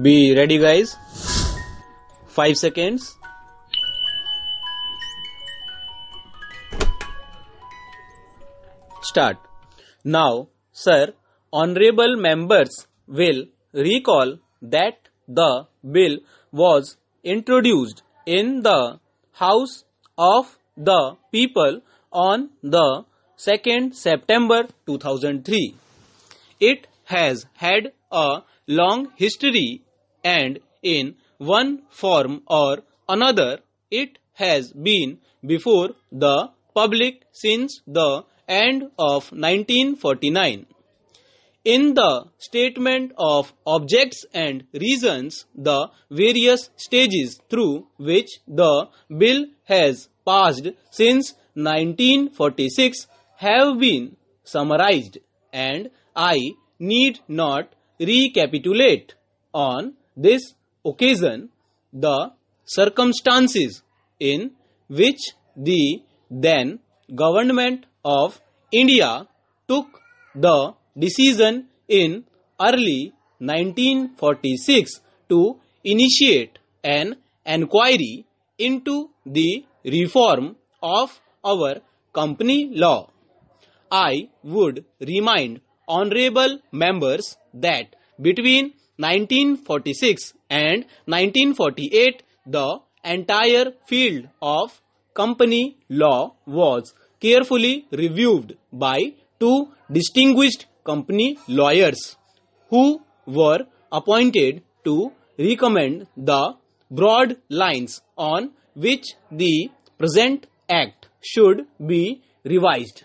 Be ready, guys. 5 seconds. Start. Now, sir, honorable members will recall that the bill was introduced in the House of the People on the 2nd September 2003. It has had a long history and in one form or another it has been before the public since the end of 1949. In the statement of objects and reasons, the various stages through which the bill has passed since 1946 have been summarized and I need not recapitulate on this occasion the circumstances in which the then government of India took the decision in early 1946 to initiate an inquiry into the reform of our company law. I would remind honorable members that between 1946 and 1948 the entire field of company law was carefully reviewed by two distinguished company lawyers who were appointed to recommend the broad lines on which the present act should be revised.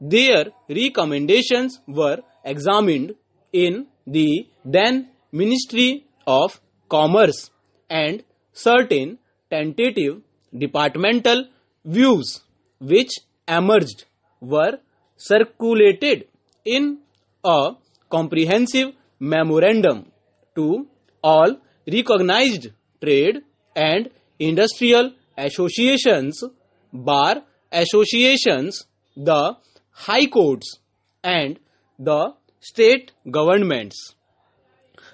Their recommendations were examined in the then Ministry of Commerce and certain tentative departmental views which emerged were circulated in a comprehensive memorandum to all recognized trade and industrial associations, bar associations, the high courts, and the state governments.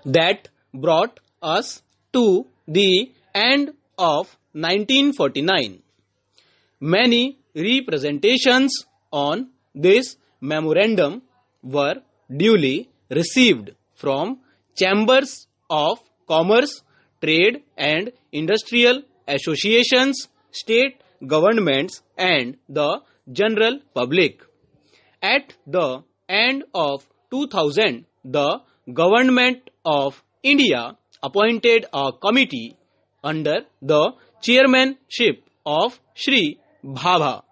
That brought us to the end of 1949. Many representations on this memorandum were duly received from chambers of commerce, trade and industrial associations, state governments and the general public. At the end of 2000, the Government of India appointed a committee under the chairmanship of Sri Bhava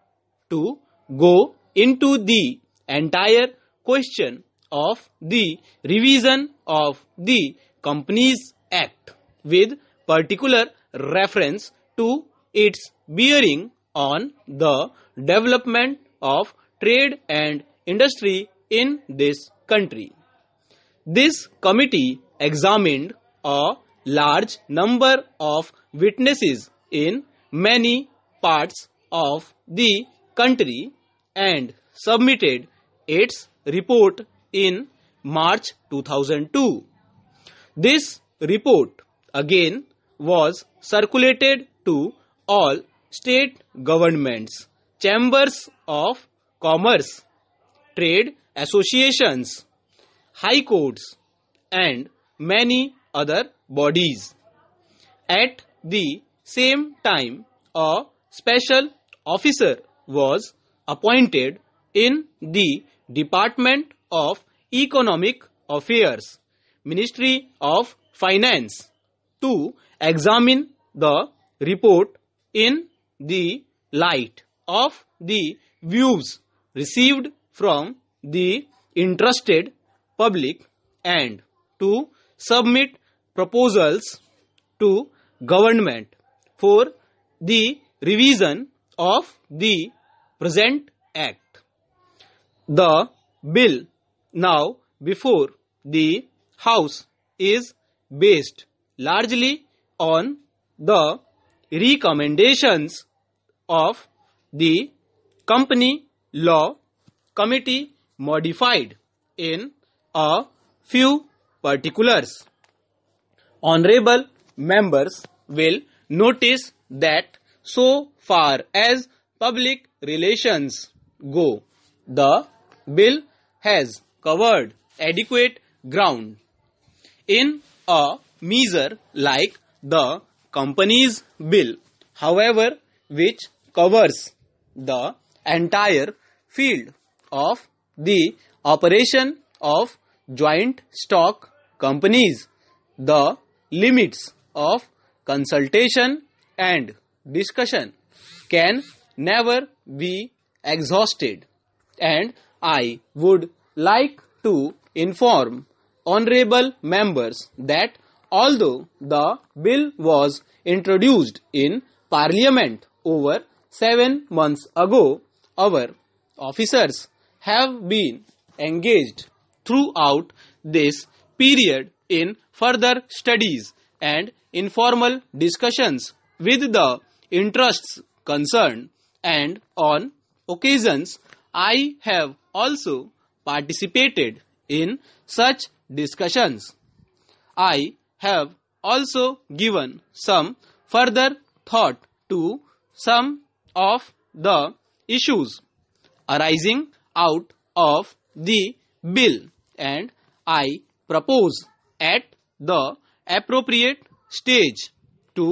to go into the entire question of the revision of the Companies Act with particular reference to its bearing on the development of trade and industry in this country. This committee examined a large number of witnesses in many parts of the country and submitted its report in March 2002. This report again was circulated to all state governments, chambers of commerce trade associations, high courts, and many other bodies. At the same time, a special officer was appointed in the Department of Economic Affairs, Ministry of Finance, to examine the report in the light of the views received from the interested public and to submit proposals to government for the revision of the present act. The bill now before the House is based largely on the recommendations of the company law committee modified in a few particulars. Honorable members will notice that so far as public relations go, the bill has covered adequate ground. In a measure like the company's bill, however, which covers the entire field of the operation of joint stock companies, the limits of consultation and discussion can never be exhausted and I would like to inform honorable members that although the bill was introduced in parliament over 7 months ago our officers have been engaged throughout this period in further studies and informal discussions with the interests concerned and on occasions I have also participated in such discussions. I have also given some further thought to some of the issues arising out of the bill and I propose at the appropriate stage to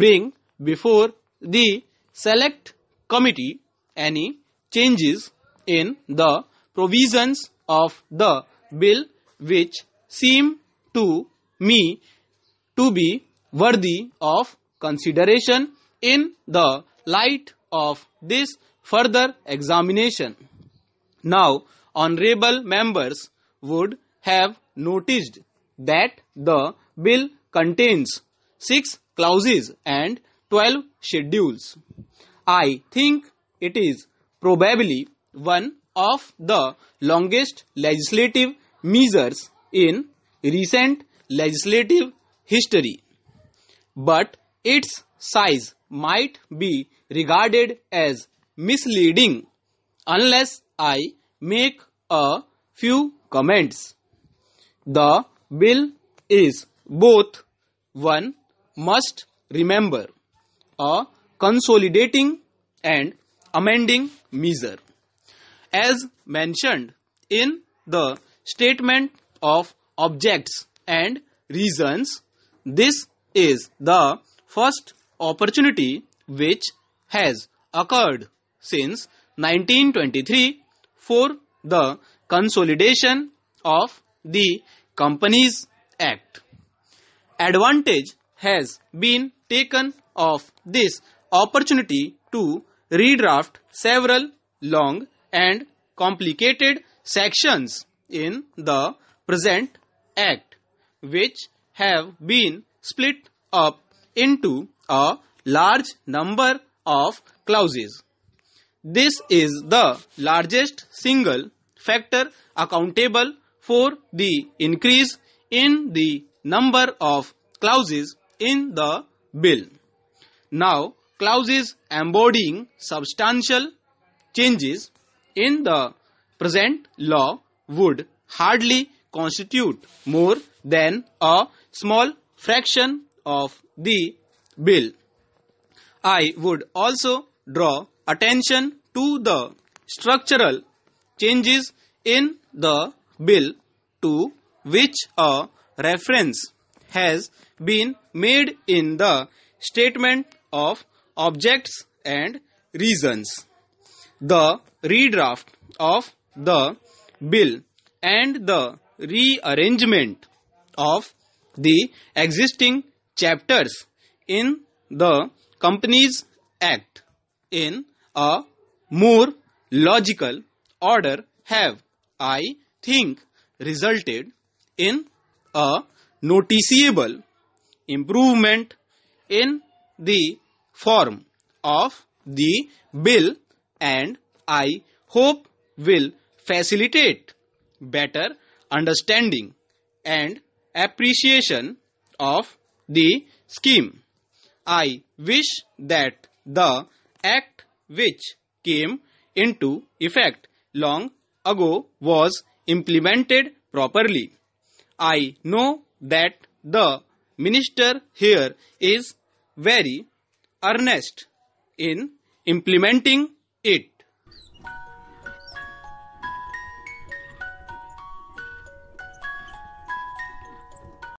bring before the select committee any changes in the provisions of the bill which seem to me to be worthy of consideration in the light of this further examination. Now, honorable members would have noticed that the bill contains 6 clauses and 12 schedules. I think it is probably one of the longest legislative measures in recent legislative history. But its size might be regarded as misleading unless I make a few comments. The bill is both one must remember a consolidating and amending measure. As mentioned in the statement of objects and reasons, this is the first opportunity which has occurred since 1923 for the consolidation of the Companies Act. Advantage has been taken of this opportunity to redraft several long and complicated sections in the present act which have been split up into a large number of clauses. This is the largest single factor accountable for the increase in the number of clauses in the bill. Now, clauses embodying substantial changes in the present law would hardly constitute more than a small fraction of the bill. I would also draw attention to the structural changes in the bill to which a reference has been made in the statement of objects and reasons. The redraft of the bill and the rearrangement of the existing chapters in the Companies Act in a more logical order have, I think, resulted in a noticeable improvement in the form of the bill and I hope will facilitate better understanding and appreciation of the scheme. I wish that the act which came into effect long ago was implemented properly. I know that the minister here is very earnest in implementing it.